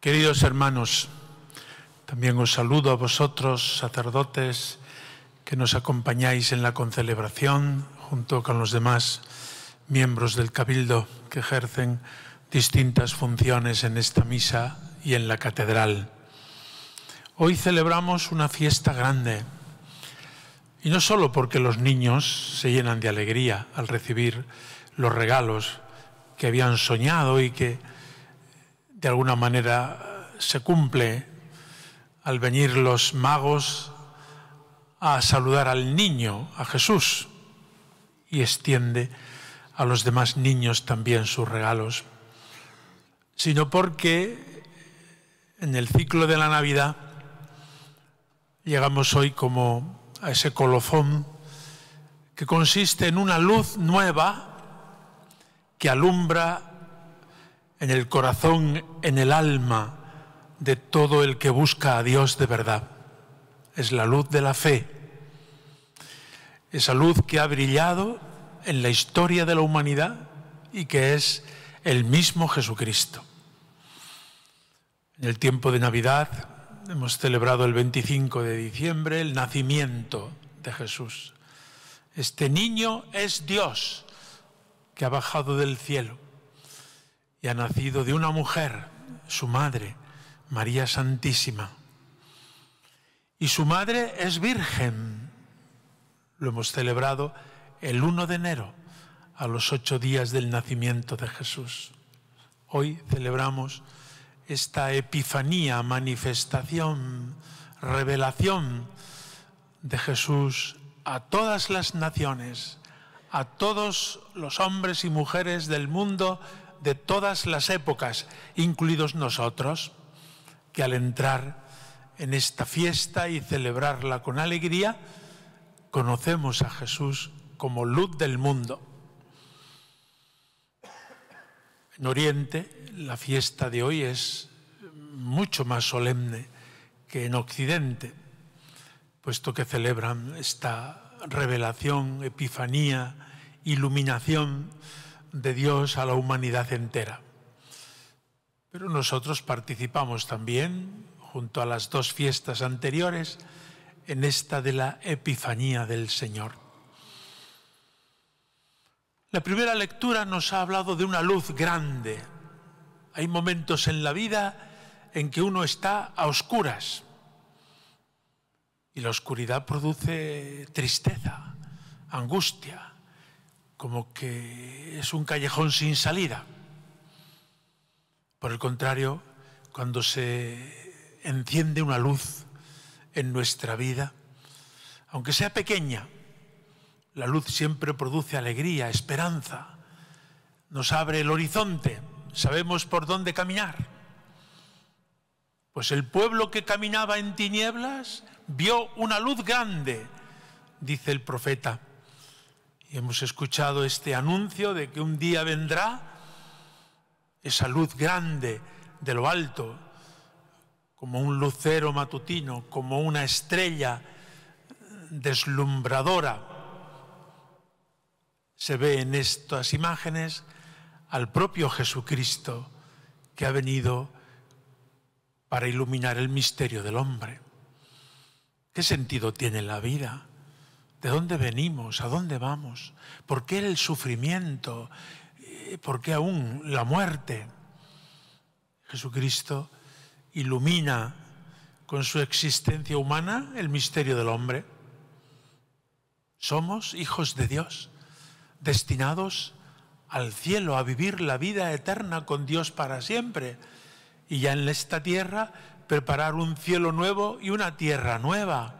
Queridos hermanos, también os saludo a vosotros, sacerdotes, que nos acompañáis en la concelebración, junto con los demás miembros del Cabildo que ejercen distintas funciones en esta misa y en la catedral. Hoy celebramos una fiesta grande, y no solo porque los niños se llenan de alegría al recibir los regalos que habían soñado y que de alguna manera eh, se cumple al venir los magos a saludar al niño, a Jesús, y extiende a los demás niños también sus regalos, sino porque en el ciclo de la Navidad llegamos hoy como a ese colofón que consiste en una luz nueva que alumbra en el corazón, en el alma de todo el que busca a Dios de verdad. Es la luz de la fe, esa luz que ha brillado en la historia de la humanidad y que es el mismo Jesucristo. En el tiempo de Navidad hemos celebrado el 25 de diciembre el nacimiento de Jesús. Este niño es Dios que ha bajado del cielo y ha nacido de una mujer, su madre, María Santísima. Y su madre es virgen. Lo hemos celebrado el 1 de enero, a los ocho días del nacimiento de Jesús. Hoy celebramos esta epifanía, manifestación, revelación de Jesús a todas las naciones, a todos los hombres y mujeres del mundo de todas las épocas, incluidos nosotros, que al entrar en esta fiesta y celebrarla con alegría, conocemos a Jesús como luz del mundo. En Oriente la fiesta de hoy es mucho más solemne que en Occidente, puesto que celebran esta revelación, epifanía, iluminación de Dios a la humanidad entera. Pero nosotros participamos también, junto a las dos fiestas anteriores, en esta de la Epifanía del Señor. La primera lectura nos ha hablado de una luz grande. Hay momentos en la vida en que uno está a oscuras y la oscuridad produce tristeza, angustia, como que es un callejón sin salida. Por el contrario, cuando se enciende una luz en nuestra vida, aunque sea pequeña, la luz siempre produce alegría, esperanza, nos abre el horizonte, sabemos por dónde caminar. Pues el pueblo que caminaba en tinieblas vio una luz grande, dice el profeta. Y hemos escuchado este anuncio de que un día vendrá esa luz grande de lo alto, como un lucero matutino, como una estrella deslumbradora. Se ve en estas imágenes al propio Jesucristo que ha venido para iluminar el misterio del hombre. ¿Qué sentido tiene la vida? de dónde venimos, a dónde vamos, por qué el sufrimiento, eh, por qué aún la muerte. Jesucristo ilumina con su existencia humana el misterio del hombre. Somos hijos de Dios, destinados al cielo, a vivir la vida eterna con Dios para siempre. Y ya en esta tierra preparar un cielo nuevo y una tierra nueva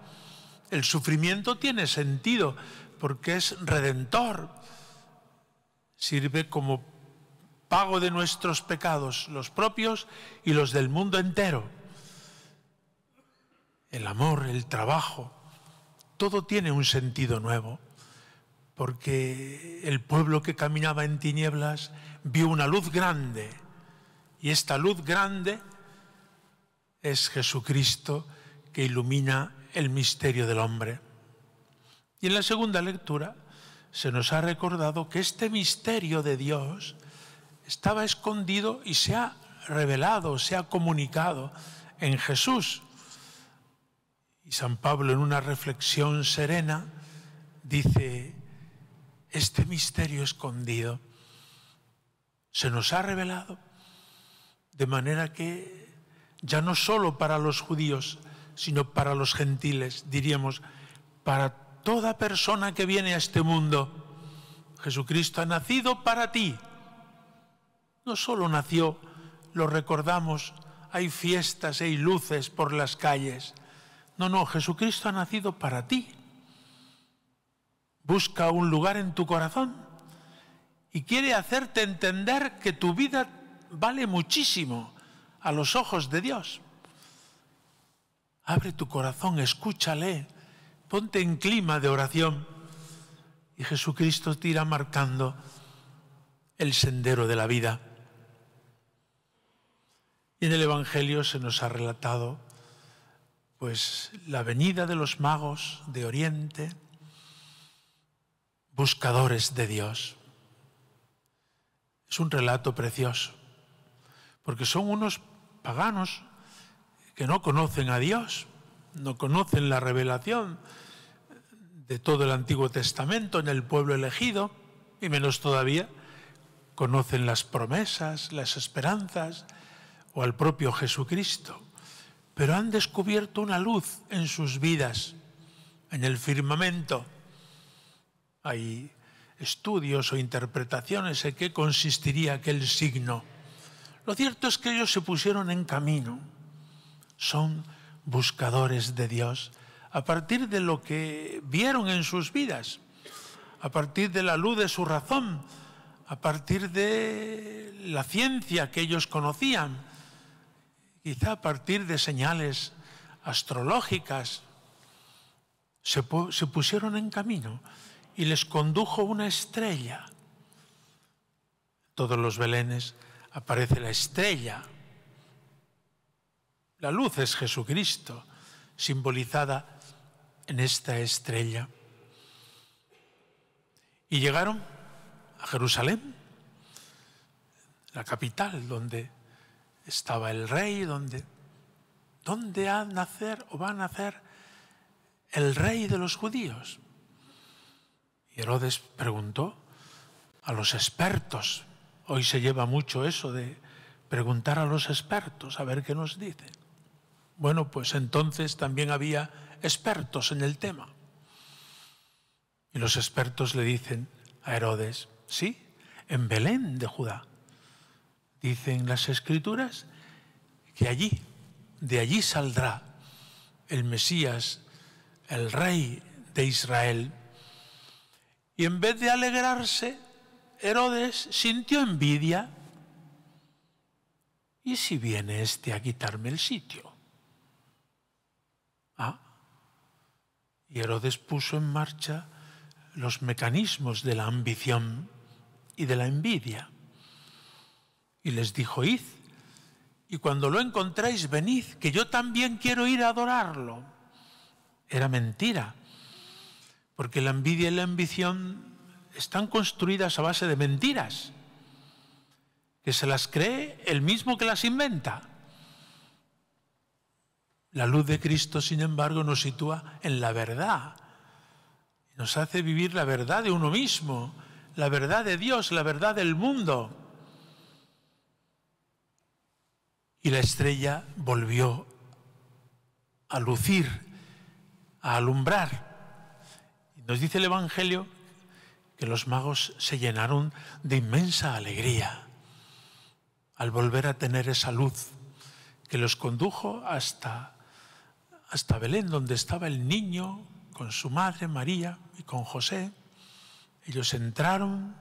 el sufrimiento tiene sentido porque es redentor. Sirve como pago de nuestros pecados, los propios y los del mundo entero. El amor, el trabajo, todo tiene un sentido nuevo, porque el pueblo que caminaba en tinieblas vio una luz grande, y esta luz grande es Jesucristo que ilumina el misterio del hombre. Y en la segunda lectura se nos ha recordado que este misterio de Dios estaba escondido y se ha revelado, se ha comunicado en Jesús. Y San Pablo en una reflexión serena dice, este misterio escondido se nos ha revelado, de manera que ya no solo para los judíos, sino para los gentiles, diríamos, para toda persona que viene a este mundo. Jesucristo ha nacido para ti. No solo nació, lo recordamos, hay fiestas, hay luces por las calles. No, no, Jesucristo ha nacido para ti. Busca un lugar en tu corazón y quiere hacerte entender que tu vida vale muchísimo a los ojos de Dios. Abre tu corazón, escúchale, ponte en clima de oración. Y Jesucristo te irá marcando el sendero de la vida. Y en el Evangelio se nos ha relatado pues la venida de los magos de Oriente, buscadores de Dios. Es un relato precioso, porque son unos paganos que no conocen a Dios, no conocen la revelación de todo el Antiguo Testamento en el pueblo elegido, y menos todavía conocen las promesas, las esperanzas o al propio Jesucristo, pero han descubierto una luz en sus vidas, en el firmamento. Hay estudios o interpretaciones en qué consistiría aquel signo. Lo cierto es que ellos se pusieron en camino son buscadores de Dios a partir de lo que vieron en sus vidas, a partir de la luz de su razón, a partir de la ciencia que ellos conocían, quizá a partir de señales astrológicas, se, pusieron en camino y les condujo una estrella. todos los belenes aparece la estrella la luz es Jesucristo, simbolizada en esta estrella. Y llegaron a Jerusalén, la capital donde estaba el rey, donde, ha nacer o va a nacer el rey de los judíos. Y Herodes preguntó a los expertos, hoy se lleva mucho eso de preguntar a los expertos, a ver qué nos dicen. Bueno, pues entonces también había expertos en el tema. Y los expertos le dicen a Herodes, sí, en Belén de Judá. Dicen las escrituras que allí, de allí saldrá el Mesías, el rey de Israel. Y en vez de alegrarse, Herodes sintió envidia. ¿Y si viene este a quitarme el sitio? Y Herodes puso en marcha los mecanismos de la ambición y de la envidia. Y les dijo, id, y cuando lo encontréis, venid, que yo también quiero ir a adorarlo. Era mentira, porque la envidia y la ambición están construidas a base de mentiras, que se las cree el mismo que las inventa. La luz de Cristo, sin embargo, nos sitúa en la verdad. Nos hace vivir la verdad de uno mismo, la verdad de Dios, la verdad del mundo. Y la estrella volvió a lucir, a alumbrar. Nos dice el Evangelio que los magos se llenaron de inmensa alegría al volver a tener esa luz que los condujo hasta hasta Belén, donde estaba el niño con su madre María y con José. Ellos entraron,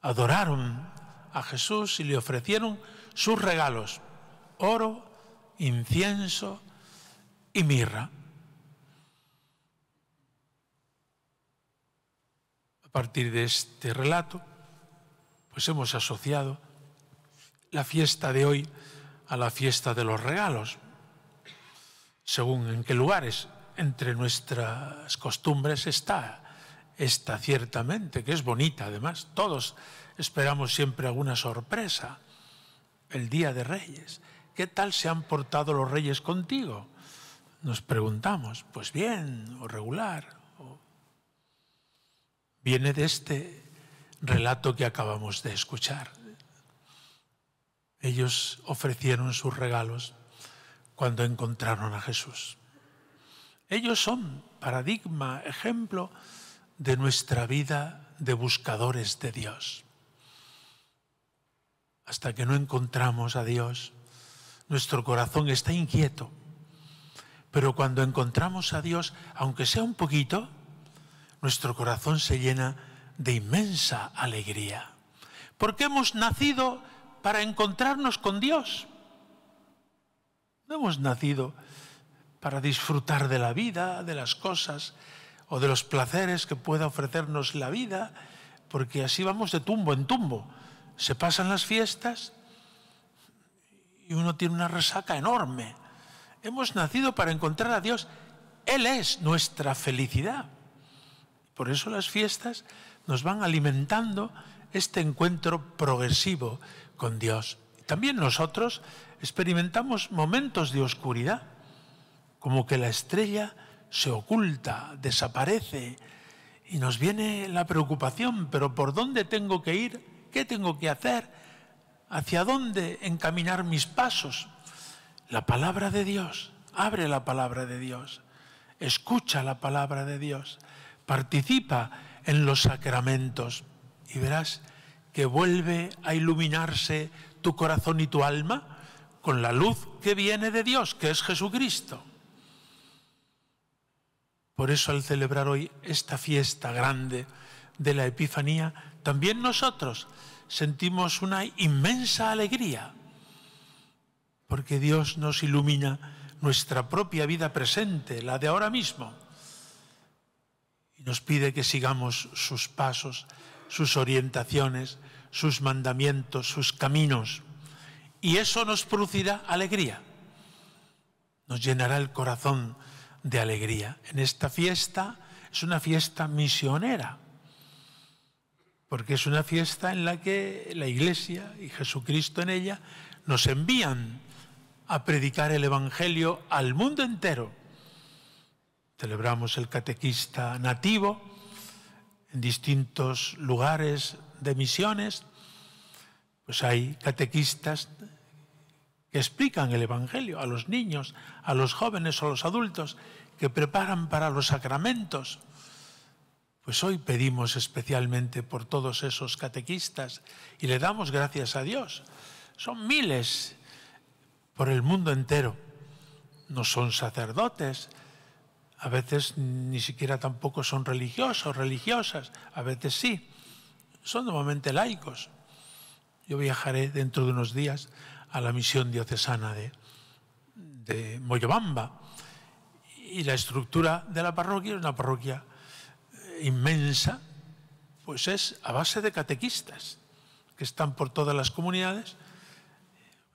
adoraron a Jesús y le ofrecieron sus regalos, oro, incienso y mirra. A partir de este relato, pues hemos asociado la fiesta de hoy a la fiesta de los regalos según en qué lugares. Entre nuestras costumbres está esta ciertamente, que es bonita además. Todos esperamos siempre alguna sorpresa. El Día de Reyes. ¿Qué tal se han portado los reyes contigo? Nos preguntamos, pues bien o regular. Viene de este relato que acabamos de escuchar. Ellos ofrecieron sus regalos cuando encontraron a Jesús. Ellos son paradigma, ejemplo de nuestra vida de buscadores de Dios. Hasta que no encontramos a Dios, nuestro corazón está inquieto. Pero cuando encontramos a Dios, aunque sea un poquito, nuestro corazón se llena de inmensa alegría. Porque hemos nacido para encontrarnos con Dios hemos nacido para disfrutar de la vida, de las cosas o de los placeres que pueda ofrecernos la vida, porque así vamos de tumbo en tumbo. Se pasan las fiestas y uno tiene una resaca enorme. Hemos nacido para encontrar a Dios. Él es nuestra felicidad. Por eso las fiestas nos van alimentando este encuentro progresivo con Dios. También nosotros experimentamos momentos de oscuridad, como que la estrella se oculta, desaparece y nos viene la preocupación, pero ¿por dónde tengo que ir? ¿Qué tengo que hacer? ¿Hacia dónde encaminar mis pasos? La palabra de Dios, abre la palabra de Dios, escucha la palabra de Dios, participa en los sacramentos y verás que vuelve a iluminarse tu corazón y tu alma con la luz que viene de Dios, que es Jesucristo. Por eso al celebrar hoy esta fiesta grande de la Epifanía, también nosotros sentimos una inmensa alegría, porque Dios nos ilumina nuestra propia vida presente, la de ahora mismo, y nos pide que sigamos sus pasos, sus orientaciones, sus mandamientos, sus caminos y eso nos producirá alegría. Nos llenará el corazón de alegría. En esta fiesta es una fiesta misionera, porque es una fiesta en la que la Iglesia y Jesucristo en ella nos envían a predicar el Evangelio al mundo entero. Celebramos el catequista nativo en distintos lugares de misiones, pues hay catequistas que explican el Evangelio a los niños, a los jóvenes o a los adultos, que preparan para los sacramentos. Pues hoy pedimos especialmente por todos esos catequistas y le damos gracias a Dios. Son miles por el mundo entero. No son sacerdotes, a veces ni siquiera tampoco son religiosos, religiosas, a veces sí. Son normalmente laicos. Yo viajaré dentro de unos días a la misión diocesana de, Moyobamba. Y la estructura de la parroquia es una parroquia eh, inmensa, pues es a base de catequistas que están por todas las comunidades.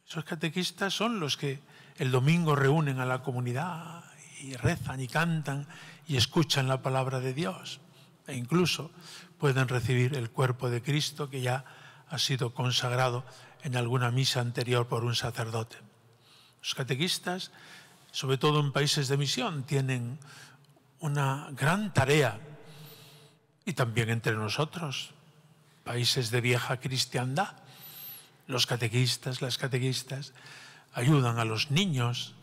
Esos catequistas son los que el domingo reúnen a la comunidad y rezan y cantan y escuchan la palabra de Dios e incluso pueden recibir el cuerpo de Cristo que ya ha sido consagrado en alguna misa anterior por un sacerdote. Los catequistas, sobre todo en países de misión, tienen una gran tarea y también entre nosotros, países de vieja cristiandad. Los catequistas, las catequistas ayudan a los niños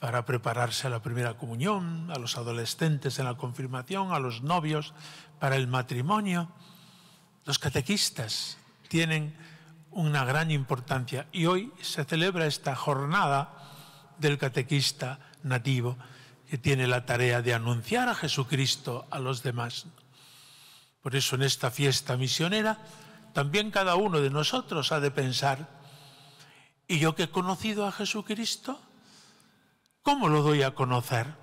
para prepararse a la primera comunión, a los adolescentes en la confirmación, a los novios para el matrimonio. Los catequistas tienen una gran importancia y hoy se celebra esta jornada del catequista nativo que tiene la tarea de anunciar a Jesucristo a los demás. Por eso en esta fiesta misionera también cada uno de nosotros ha de pensar, ¿y yo que he conocido a Jesucristo? ¿Cómo lo doy a conocer?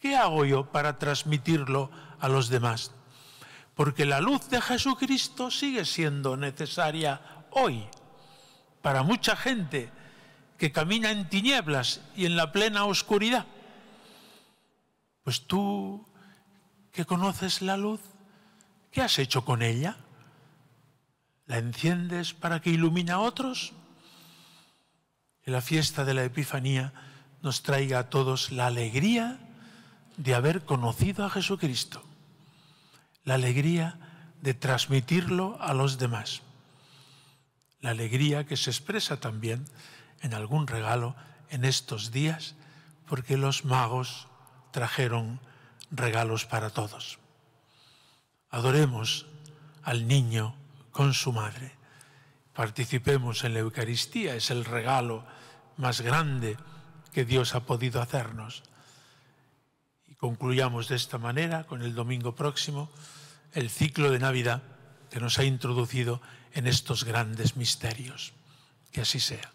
¿Qué hago yo para transmitirlo a los demás? Porque la luz de Jesucristo sigue siendo necesaria hoy, para mucha gente que camina en tinieblas y en la plena oscuridad. Pues tú que conoces la luz, ¿qué has hecho con ella? ¿La enciendes para que ilumine a otros? Que la fiesta de la Epifanía nos traiga a todos la alegría de haber conocido a Jesucristo, la alegría de transmitirlo a los demás la alegría que se expresa también en algún regalo en estos días, porque los magos trajeron regalos para todos. Adoremos al niño con su madre. Participemos en la Eucaristía, es el regalo más grande que Dios ha podido hacernos. Y concluyamos de esta manera, con el domingo próximo, el ciclo de Navidad que nos ha introducido en estos grandes misterios. Que así sea.